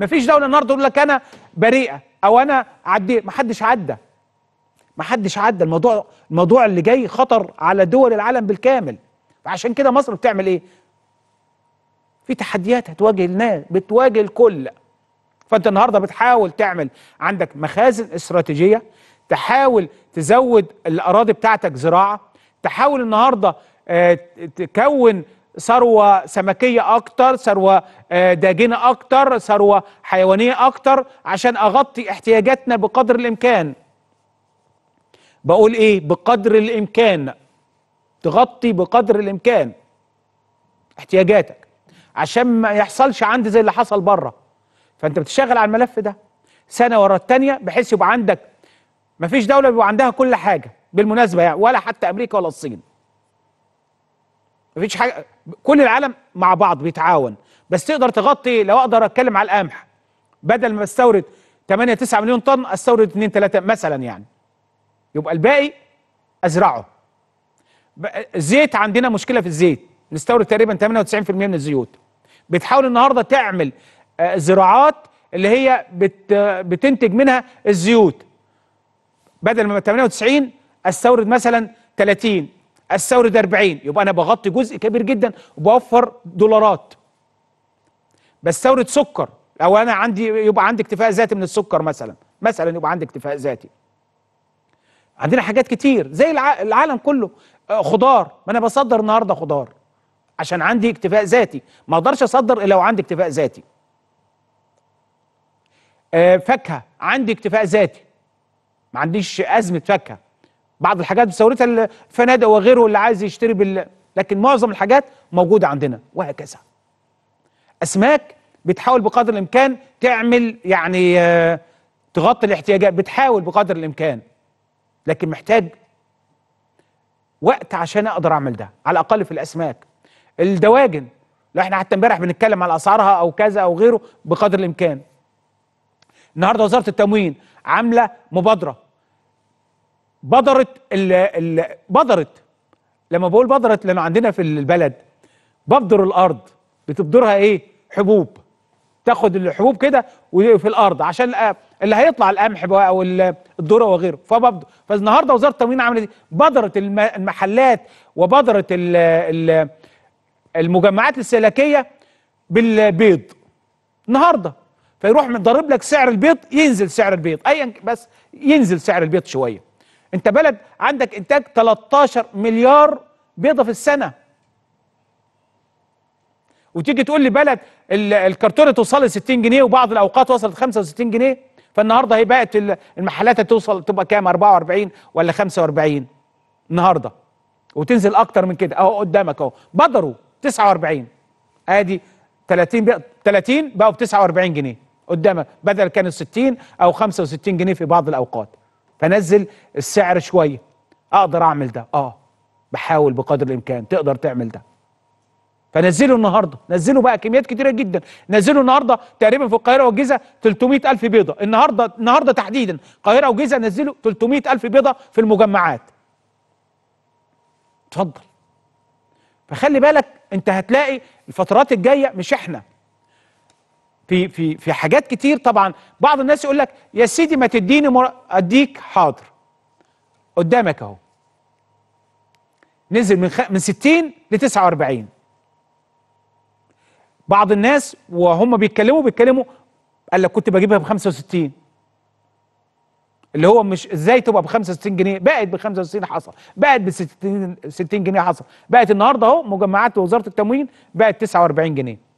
مفيش دوله النهارده تقول لك انا بريئه او انا عديت محدش عدى محدش عدى الموضوع الموضوع اللي جاي خطر على دول العالم بالكامل فعشان كده مصر بتعمل ايه في تحديات هتواجه الناس بتواجه الكل فانت النهارده بتحاول تعمل عندك مخازن استراتيجيه تحاول تزود الاراضي بتاعتك زراعه تحاول النهارده آه، تكون ثروه سمكيه اكتر ثروه آه، داجنه اكتر ثروه حيوانيه اكتر عشان اغطي احتياجاتنا بقدر الامكان بقول ايه بقدر الامكان تغطي بقدر الامكان احتياجاتك عشان ما يحصلش عندي زي اللي حصل بره فانت بتشتغل على الملف ده سنه ورا الثانيه بحيث يبقى عندك مفيش دوله بيبقى عندها كل حاجه بالمناسبه يعني ولا حتى امريكا ولا الصين مفيش حاجه كل العالم مع بعض بيتعاون بس تقدر تغطي لو اقدر اتكلم على القمح بدل ما استورد 8 9 مليون طن استورد 2 3 مثلا يعني يبقى الباقي ازرعه الزيت عندنا مشكله في الزيت نستورد تقريبا 98% من الزيوت بتحاول النهارده تعمل آه، زراعات اللي هي بت بتنتج منها الزيوت بدل ما 98 استورد مثلا 30 استورد 40 يبقى انا بغطي جزء كبير جدا وبوفر دولارات بستورد سكر او انا عندي يبقى عندي اكتفاء ذاتي من السكر مثلا مثلا يبقى عندي اكتفاء ذاتي عندنا حاجات كتير زي العالم كله آه، خضار ما انا بصدر النهارده خضار عشان عندي اكتفاء ذاتي ما اقدرش اصدر الا لو عندي اكتفاء ذاتي آه، فاكهه عندي اكتفاء ذاتي ما عنديش ازمه فاكهه بعض الحاجات بثورتها الفنادق وغيره اللي عايز يشتري بال لكن معظم الحاجات موجوده عندنا وهكذا اسماك بتحاول بقدر الامكان تعمل يعني آه، تغطي الاحتياجات بتحاول بقدر الامكان لكن محتاج وقت عشان اقدر اعمل ده على الاقل في الاسماك الدواجن لو احنا حتى امبارح بنتكلم على اسعارها او كذا او غيره بقدر الامكان النهارده وزاره التموين عامله مبادره بدرت ال بدرت لما بقول بدرت لانه عندنا في البلد ببدر الارض بتبدرها ايه حبوب تاخد الحبوب كده وفي الارض عشان اللي هيطلع القمح بقى او الذره وغيره فببدر فالنهارده وزاره التموين عملت بدرت المحلات وبدرت المجمعات السلكيه بالبيض النهارده فيروح ضارب لك سعر البيض ينزل سعر البيض ايا بس ينزل سعر البيض شويه انت بلد عندك انتاج 13 مليار بيضه في السنه وتيجي تقول لي بلد الكرتونه توصل ل 60 جنيه وبعض الاوقات وصلت 65 جنيه فالنهارده هي بقت المحلات توصل تبقى كام 44 ولا 45 النهارده وتنزل اكتر من كده اهو قدامك اهو بدروا 49 ادي 30 بقى 30 بقوا ب 49 جنيه قدامك بدل كانوا 60 او 65 جنيه في بعض الاوقات فنزل السعر شويه اقدر اعمل ده اه بحاول بقدر الامكان تقدر تعمل ده فنزله النهارده نزله بقى كميات كتيره جدا نزله النهارده تقريبا في القاهره والجيزه 300000 بيضه النهارده النهارده تحديدا القاهره والجيزه نزلوا 300000 بيضه في المجمعات اتفضل فخلي بالك انت هتلاقي الفترات الجايه مش احنا في في في حاجات كتير طبعا بعض الناس يقول لك يا سيدي ما تديني مر... اديك حاضر قدامك اهو نزل من خ... من 60 ل 49 بعض الناس وهم بيتكلموا بيتكلموا قال لك كنت بجيبها ب 65 اللي هو مش ازاي تبقى ب 65 جنيه بقت ب 65 حصل بقت ب 60 60 جنيه حصل بقت النهارده اهو مجمعات وزاره التموين بقت 49 جنيه